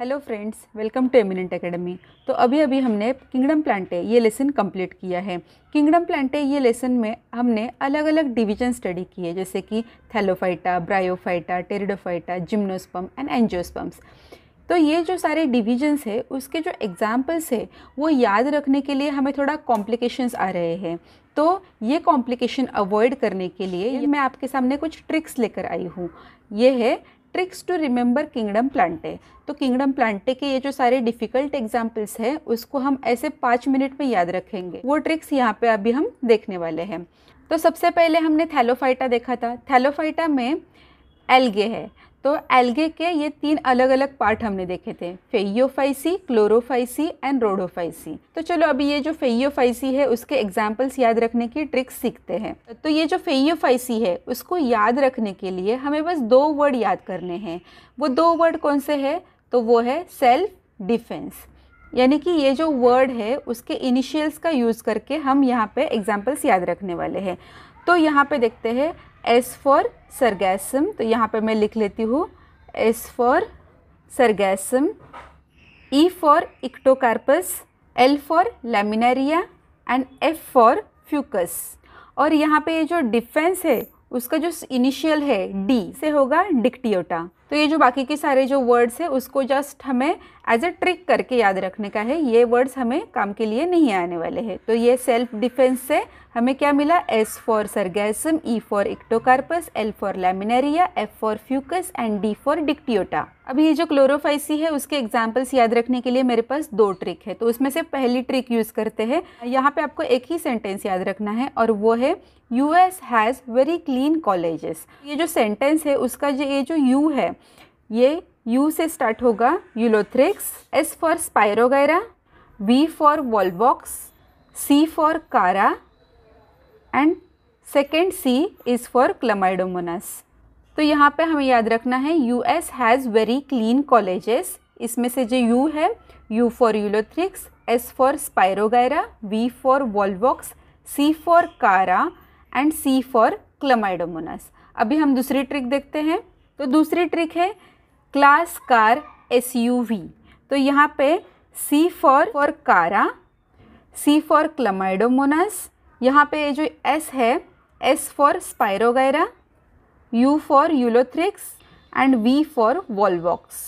hello friends welcome to Eminent Academy तो अभी अभी हमने किंगडम प्लांटे ये लेसन कंप्लीट किया है किंगडम प्लांटे ये लेसन में हमने अलग अलग डिवीजन स्टडी किए जैसे कि thallophyta bryophyta pteridophyta gymnosperm and angiosperms तो ये जो सारे डिविजन्स है उसके जो एग्ज़ाम्पल्स है वो याद रखने के लिए हमें थोड़ा कॉम्प्लिकेशंस आ रहे हैं तो ये कॉम्प्लिकेशन अवॉइड करने के लिए मैं आपके सामने कुछ ट्रिक्स लेकर आई हूँ ये है tricks to remember kingdom Plantae तो किंगडम प्लांटे के ये जो सारे डिफिकल्ट एग्जाम्पल्स हैं उसको हम ऐसे पाँच मिनट में याद रखेंगे वो ट्रिक्स यहाँ पे अभी हम देखने वाले हैं तो सबसे पहले हमने थैलोफाइटा देखा था थैलोफाइटा में एल्गे है तो एल्गे के ये तीन अलग अलग पार्ट हमने देखे थे फेयोफाइसी क्लोरोफाइसी एंड रोडोफाइसी तो चलो अभी ये जो फेयोफाइसी है उसके एग्जाम्पल्स याद रखने की ट्रिक्स सीखते हैं तो ये जो फेइोफाइसी है उसको याद रखने के लिए हमें बस दो वर्ड याद करने हैं वो दो वर्ड कौन से है तो वो है सेल्फ डिफेंस यानी कि ये जो वर्ड है उसके इनिशियल्स का यूज़ करके हम यहाँ पे एग्जाम्पल्स याद रखने वाले हैं तो यहाँ पे देखते हैं एस फॉर सरगैसम तो यहाँ पे मैं लिख लेती हूँ S for Sargassum E for Ectocarpus L for Laminaria and F for Fucus और यहाँ पे जो डिफेंस है उसका जो इनिशियल है डी से होगा डिक्टियोटा तो ये जो बाकी के सारे जो वर्ड्स है उसको जस्ट हमें एज अ ट्रिक करके याद रखने का है ये वर्ड्स हमें काम के लिए नहीं आने वाले हैं तो ये सेल्फ डिफेंस से हमें क्या मिला S for Sargassum E for Ectocarpus L for Laminaria F for Fucus and D for Dictyota अब ये जो क्लोरोफाइसी है उसके एग्जाम्पल्स याद रखने के लिए मेरे पास दो ट्रिक है तो उसमें से पहली ट्रिक यूज़ करते हैं यहाँ पे आपको एक ही सेंटेंस याद रखना है और वो है U S has very clean colleges ये जो सेंटेंस है उसका जो ये जो यू है ये यू से स्टार्ट होगा Ulothrix S for Spirogyra V for Volvox C for Chara and second C is for Chlamydomonas तो यहाँ पे हमें याद रखना है U S has very clean colleges इसमें से जो यू है U for Ulothrix S for Spirogyra V for Volvox C for Chara and C for Chlamydomonas अभी हम दूसरी ट्रिक देखते हैं तो दूसरी ट्रिक है क्लास कार एस तो यहाँ पे सी फॉर फॉर कारा सी फॉर क्लमाइडोमोनस यहाँ पे जो एस है S for Spirogyra U for Ulothrix and V for Volvox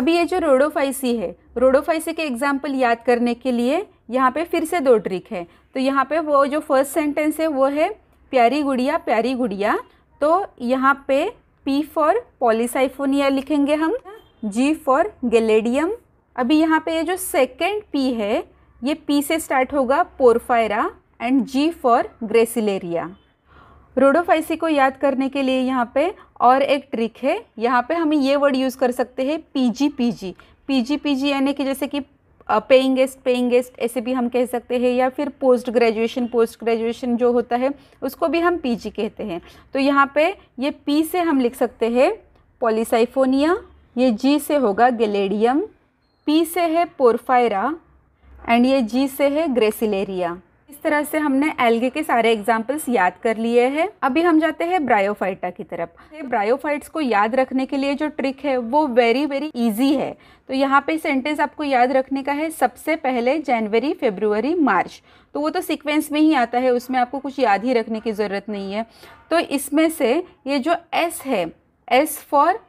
अभी ये जो रोडोफाइसी है रोडोफाइसी के एग्जाम्पल याद करने के लिए यहाँ पे फिर से दो ट्रिक है तो यहाँ पे वो जो फर्स्ट सेंटेंस है वो है प्यारी गुड़िया प्यारी गुड़िया तो यहाँ पे पी फॉर पॉलीसाइफोनिया लिखेंगे हम जी फॉर गलेडियम अभी यहाँ पे ये जो सेकेंड पी है ये पी से स्टार्ट होगा Porphyra and G for Gracilaria Rhodophyceae को याद करने के लिए यहाँ पे और एक ट्रिक है यहाँ पे हम ये वर्ड यूज़ कर सकते हैं P P G G P G P G यानी कि जैसे कि पेइंग गेस्ट पेइंग गेस्ट ऐसे भी हम कह सकते हैं या फिर पोस्ट ग्रेजुएशन पोस्ट ग्रेजुएशन जो होता है उसको भी हम पीजी कहते हैं तो यहाँ पे ये पी से हम लिख सकते हैं पॉलीसाइफोनिया ये जी से होगा गलेडियम पी से है पोरफायरा एंड ये जी से है ग्रेसिलेरिया इस तरह से हमने एल्गे के सारे एग्जाम्पल्स याद कर लिए हैं अभी हम जाते हैं ब्रायोफाइटा की तरफ ब्रायोफाइट्स को याद रखने के लिए जो ट्रिक है वो वेरी वेरी इजी है तो यहाँ पे सेंटेंस आपको याद रखने का है सबसे पहले जनवरी फेब्रुवरी मार्च तो वो तो सीक्वेंस में ही आता है उसमें आपको कुछ याद ही रखने की ज़रूरत नहीं है तो इसमें से ये जो एस है एस फॉर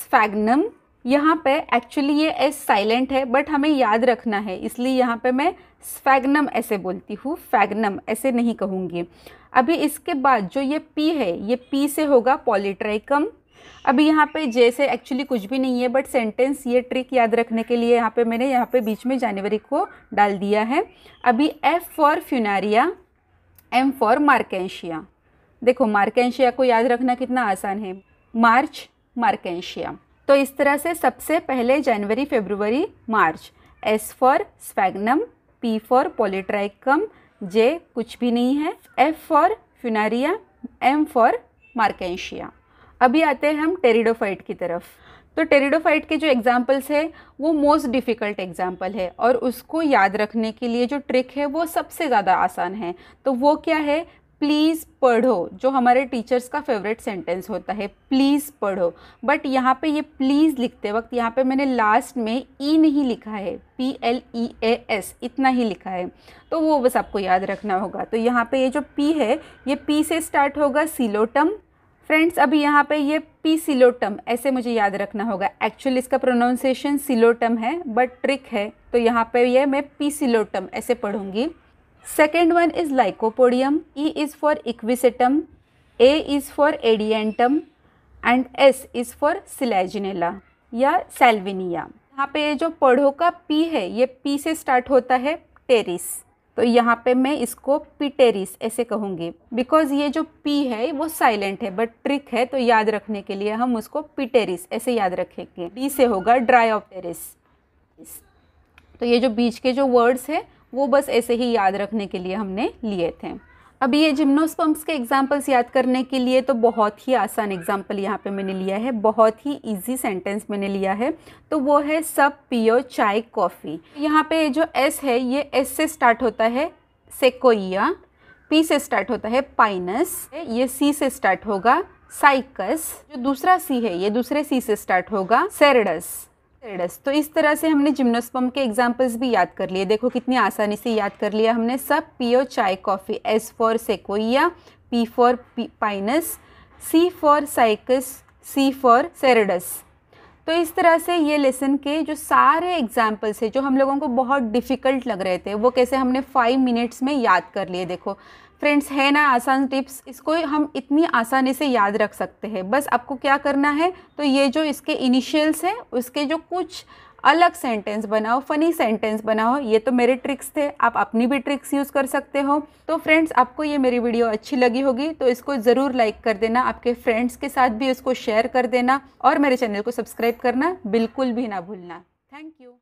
स्फैगनम यहाँ पे एक्चुअली ये एस साइलेंट है बट हमें याद रखना है इसलिए यहाँ पे मैं स्फैगनम ऐसे बोलती हूँ फैगनम ऐसे नहीं कहूँगी अभी इसके बाद जो ये पी है ये पी से होगा पॉलीट्राइकम अभी यहाँ पे जैसे एक्चुअली कुछ भी नहीं है बट सेंटेंस ये ट्रिक याद रखने के लिए यहाँ पे मैंने यहाँ पे बीच में जानवरी को डाल दिया है अभी F for Funaria M for मार्केशिया देखो मार्केशिया को याद रखना कितना आसान है मार्च मार्केशिया तो इस तरह से सबसे पहले जनवरी February March S for Sphagnum P for Polytrichum J कुछ भी नहीं है F for Funaria M for मार्केशिया अभी आते हैं हम टेरिडोफाइट की तरफ तो टेरिडोफाइट के जो एग्जाम्पल्स है वो मोस्ट डिफ़िकल्ट एग्जाम्पल है और उसको याद रखने के लिए जो ट्रिक है वो सबसे ज़्यादा आसान है तो वो क्या है प्लीज़ पढ़ो जो हमारे टीचर्स का फेवरेट सेंटेंस होता है प्लीज़ पढ़ो बट यहाँ पे ये प्लीज़ लिखते वक्त यहाँ पे मैंने लास्ट में ई e नहीं लिखा है P L E A S इतना ही लिखा है तो वो बस आपको याद रखना होगा तो यहाँ पे ये जो पी है ये पी से स्टार्ट होगा सिलोटम फ्रेंड्स अभी यहाँ पे ये पी सिलोटम ऐसे मुझे याद रखना होगा एक्चुअली इसका प्रोनाउंसिएशन सिलोटम है बट ट्रिक है तो यहाँ पे ये मैं पी सिलोटम ऐसे पढ़ूँगी second one is Lycopodium E is for Equisetum A is for Adiantum and S is for Selaginella या सेल्विनिया यहाँ पे जो पढ़ो का पी है ये पी से स्टार्ट होता है टेरिस तो यहाँ पे मैं इसको पिटेरिस ऐसे कहूँगी बिकॉज ये जो पी है वो साइलेंट है बट ट्रिक है तो याद रखने के लिए हम उसको पिटेरिस ऐसे याद रखेंगे डी से होगा ड्राई ऑफ टेरिस तो ये जो बीच के जो वर्ड्स है वो बस ऐसे ही याद रखने के लिए हमने लिए थे अभी ये जिम्नोस्पम्स के एग्जाम्पल्स याद करने के लिए तो बहुत ही आसान एग्जाम्पल यहाँ पे मैंने लिया है बहुत ही इजी सेंटेंस मैंने लिया है तो वो है सब पियो चाय कॉफ़ी यहाँ पे जो एस है ये एस से स्टार्ट होता है सेकोइया पी से स्टार्ट होता है पाइनस ये सी से स्टार्ट होगा साइकस जो दूसरा सी है ये दूसरे सी से स्टार्ट होगा सेरडस टेरिडस तो इस तरह से हमने जिम्नोस्पम के एग्जाम्पल्स भी याद कर लिए देखो कितनी आसानी से याद कर लिया हमने सब पियो चाय coffee S for Sequoia P for Pinus C for Cycas C for Cedrus तो इस तरह से ये लेसन के जो सारे एग्जाम्पल्स है जो हम लोगों को बहुत डिफ़िकल्ट लग रहे थे वो कैसे हमने फाइव मिनट्स में याद कर लिए देखो फ्रेंड्स है ना आसान टिप्स इसको हम इतनी आसानी से याद रख सकते हैं बस आपको क्या करना है तो ये जो इसके इनिशियल्स हैं उसके जो कुछ अलग सेंटेंस बनाओ फनी सेंटेंस बनाओ ये तो मेरे ट्रिक्स थे आप अपनी भी ट्रिक्स यूज़ कर सकते हो तो फ्रेंड्स आपको ये मेरी वीडियो अच्छी लगी होगी तो इसको ज़रूर लाइक कर देना आपके फ्रेंड्स के साथ भी इसको शेयर कर देना और मेरे चैनल को सब्सक्राइब करना बिल्कुल भी ना भूलना थैंक यू